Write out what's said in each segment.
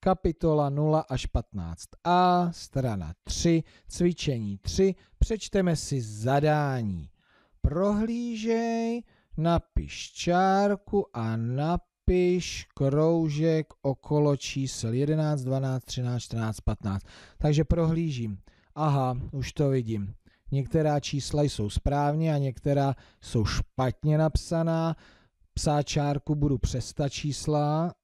kapitola 0 až 15a, strana 3, cvičení 3, přečteme si zadání. Prohlížej, napiš čárku a napiš kroužek okolo čísel 11, 12, 13, 14, 15. Takže prohlížím. Aha, už to vidím. Některá čísla jsou správně a některá jsou špatně napsaná. Psát čárku budu přes ta čísla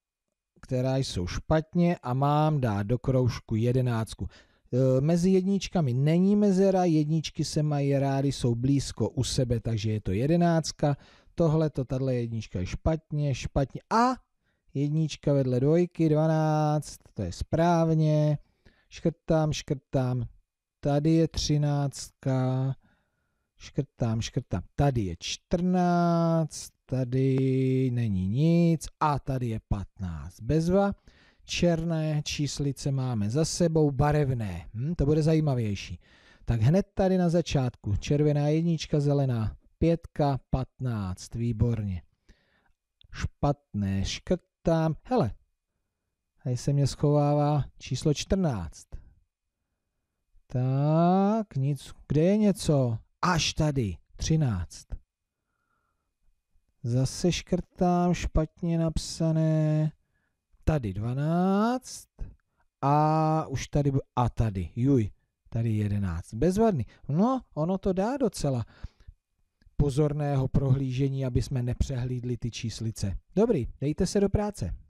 která jsou špatně a mám dát do kroužku jedenáctku. E, mezi jedničkami není mezera, jedničky se mají rády, jsou blízko u sebe, takže je to jedenáctka. Tohle to, tahle jednička je špatně, špatně. A jednička vedle dvojky, 12, to je správně. Škrtám, škrtám, tady je třináctka, škrtám, škrtám. Tady je 14, tady není nic a tady je 15. Bezva. Černé číslice máme za sebou, barevné. Hm, to bude zajímavější. Tak hned tady na začátku. Červená jednička, zelená pětka, 15. Výborně. Špatné škrtám. Hele, tady se mě schovává číslo 14. Tak, nic. Kde je něco? Až tady, 13. Zase škrtám špatně napsané. Tady 12. A už tady, a tady, juj, tady 11. Bezvadný. No, ono to dá docela pozorného prohlížení, aby jsme nepřehlídli ty číslice. Dobrý, dejte se do práce.